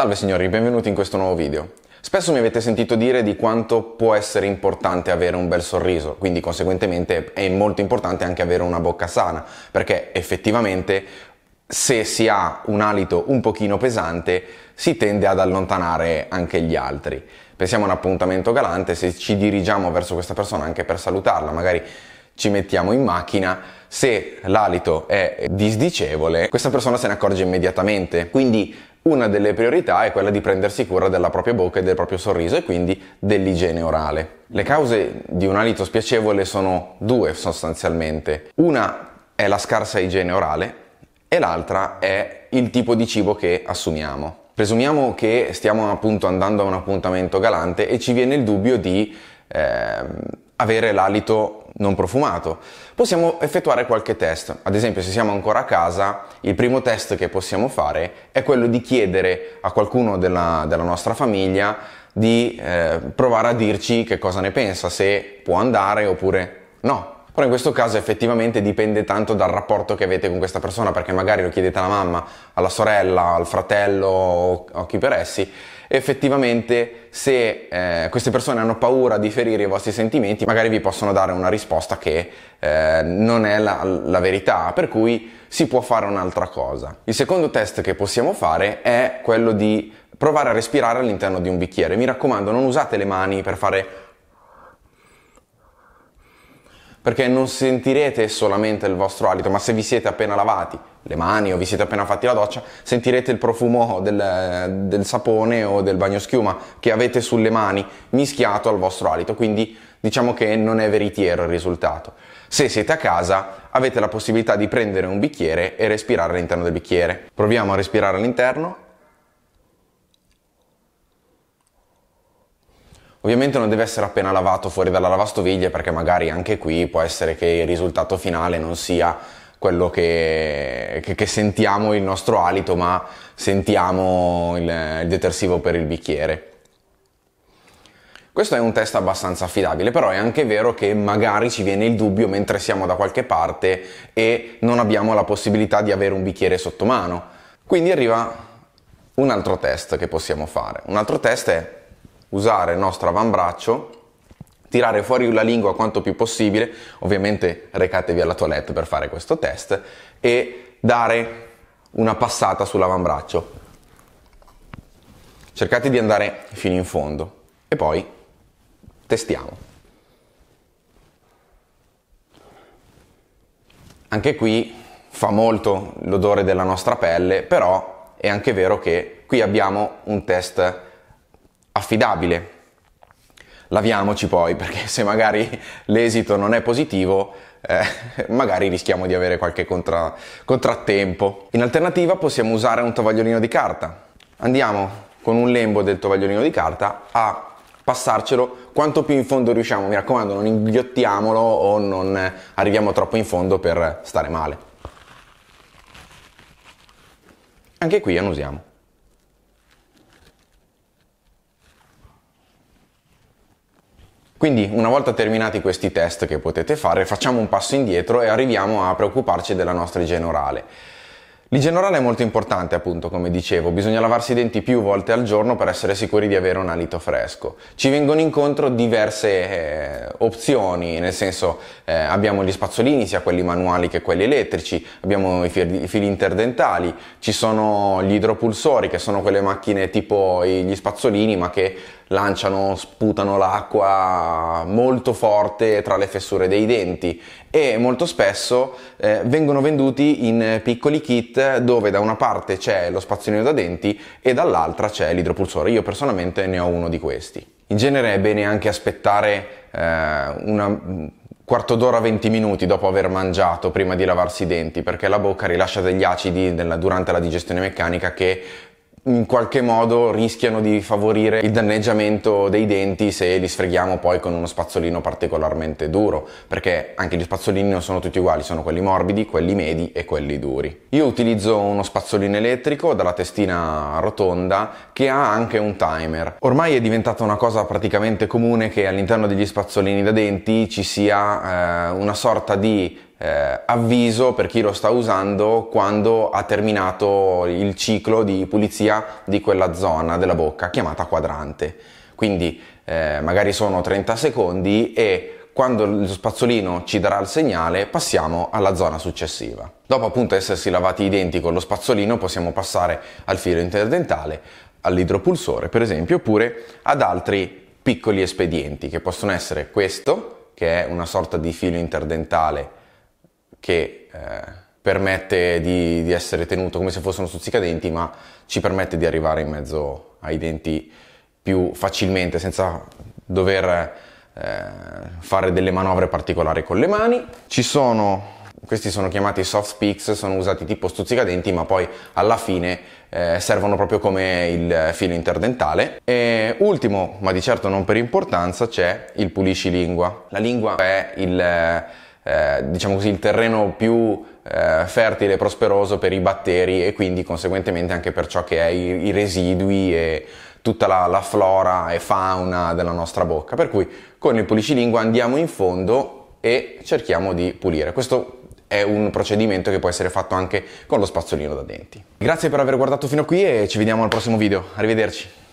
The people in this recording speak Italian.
Salve signori, benvenuti in questo nuovo video. Spesso mi avete sentito dire di quanto può essere importante avere un bel sorriso, quindi conseguentemente è molto importante anche avere una bocca sana, perché effettivamente se si ha un alito un pochino pesante si tende ad allontanare anche gli altri. Pensiamo a un appuntamento galante, se ci dirigiamo verso questa persona anche per salutarla, magari ci mettiamo in macchina, se l'alito è disdicevole, questa persona se ne accorge immediatamente. Quindi una delle priorità è quella di prendersi cura della propria bocca e del proprio sorriso e quindi dell'igiene orale. Le cause di un alito spiacevole sono due sostanzialmente. Una è la scarsa igiene orale e l'altra è il tipo di cibo che assumiamo. Presumiamo che stiamo appunto andando a un appuntamento galante e ci viene il dubbio di eh, avere l'alito non profumato. Possiamo effettuare qualche test, ad esempio se siamo ancora a casa, il primo test che possiamo fare è quello di chiedere a qualcuno della, della nostra famiglia di eh, provare a dirci che cosa ne pensa, se può andare oppure no. Però in questo caso effettivamente dipende tanto dal rapporto che avete con questa persona, perché magari lo chiedete alla mamma, alla sorella, al fratello o a chi per essi, effettivamente se eh, queste persone hanno paura di ferire i vostri sentimenti, magari vi possono dare una risposta che eh, non è la, la verità, per cui si può fare un'altra cosa. Il secondo test che possiamo fare è quello di provare a respirare all'interno di un bicchiere. Mi raccomando, non usate le mani per fare perché non sentirete solamente il vostro alito, ma se vi siete appena lavati le mani o vi siete appena fatti la doccia, sentirete il profumo del, del sapone o del bagnoschiuma che avete sulle mani mischiato al vostro alito, quindi diciamo che non è veritiero il risultato. Se siete a casa avete la possibilità di prendere un bicchiere e respirare all'interno del bicchiere. Proviamo a respirare all'interno Ovviamente non deve essere appena lavato fuori dalla lavastoviglie perché magari anche qui può essere che il risultato finale non sia quello che, che, che sentiamo il nostro alito ma sentiamo il, il detersivo per il bicchiere. Questo è un test abbastanza affidabile, però è anche vero che magari ci viene il dubbio mentre siamo da qualche parte e non abbiamo la possibilità di avere un bicchiere sotto mano. Quindi arriva un altro test che possiamo fare. Un altro test è usare il nostro avambraccio tirare fuori la lingua quanto più possibile, ovviamente recatevi alla toilette per fare questo test e dare una passata sull'avambraccio. Cercate di andare fino in fondo e poi testiamo. Anche qui fa molto l'odore della nostra pelle, però è anche vero che qui abbiamo un test affidabile. Laviamoci poi perché se magari l'esito non è positivo eh, magari rischiamo di avere qualche contra- contrattempo. In alternativa possiamo usare un tovagliolino di carta. Andiamo con un lembo del tovagliolino di carta a passarcelo quanto più in fondo riusciamo. Mi raccomando, non inghiottiamolo o non arriviamo troppo in fondo per stare male. Anche qui annusiamo. Quindi una volta terminati questi test che potete fare facciamo un passo indietro e arriviamo a preoccuparci della nostra igiene orale. L'igiene orale è molto importante, appunto, come dicevo, bisogna lavarsi i denti più volte al giorno per essere sicuri di avere un alito fresco. Ci vengono incontro diverse eh, opzioni, nel senso eh, abbiamo gli spazzolini, sia quelli manuali che quelli elettrici, abbiamo i fili, i fili interdentali, ci sono gli idropulsori che sono quelle macchine tipo gli spazzolini ma che lanciano, sputano l'acqua molto forte tra le fessure dei denti e molto spesso eh, vengono venduti in piccoli kit dove da una parte c'è lo spazzolino da denti e dall'altra c'è l'idropulsore. Io personalmente ne ho uno di questi. In genere è bene anche aspettare eh, una quarto d'ora 20 minuti dopo aver mangiato prima di lavarsi i denti perché la bocca rilascia degli acidi nella, durante la digestione meccanica che in qualche modo rischiano di favorire il danneggiamento dei denti se li sfreghiamo poi con uno spazzolino particolarmente duro, perché anche gli spazzolini non sono tutti uguali, sono quelli morbidi, quelli medi e quelli duri. Io utilizzo uno spazzolino elettrico dalla testina rotonda che ha anche un timer. Ormai è diventata una cosa praticamente comune che all'interno degli spazzolini da denti ci sia eh, una sorta di eh, avviso per chi lo sta usando quando ha terminato il ciclo di pulizia di quella zona della bocca chiamata quadrante. Quindi eh, magari sono 30 secondi e quando lo spazzolino ci darà il segnale passiamo alla zona successiva. Dopo appunto essersi lavati i denti con lo spazzolino possiamo passare al filo interdentale, all'idropulsore per esempio, oppure ad altri piccoli espedienti che possono essere questo, che è una sorta di filo interdentale che eh, permette di, di, essere tenuto come se fosse uno stuzzicadenti, ma ci permette di arrivare in mezzo ai denti più facilmente senza dover eh, fare delle manovre particolari con le mani. Ci sono questi sono chiamati soft picks, sono usati tipo stuzzicadenti, ma poi alla fine eh, servono proprio come il filo interdentale. E ultimo, ma di certo non per importanza, c'è il pulisci lingua. La lingua è il eh, diciamo così, il terreno più eh, fertile e prosperoso per i batteri e quindi conseguentemente anche per ciò che è i, i residui e tutta la, la, flora e fauna della nostra bocca. Per cui con il pulicilingua andiamo in fondo e cerchiamo di pulire. Questo è un procedimento che può essere fatto anche con lo spazzolino da denti. Grazie per aver guardato fino a qui e ci vediamo al prossimo video. Arrivederci.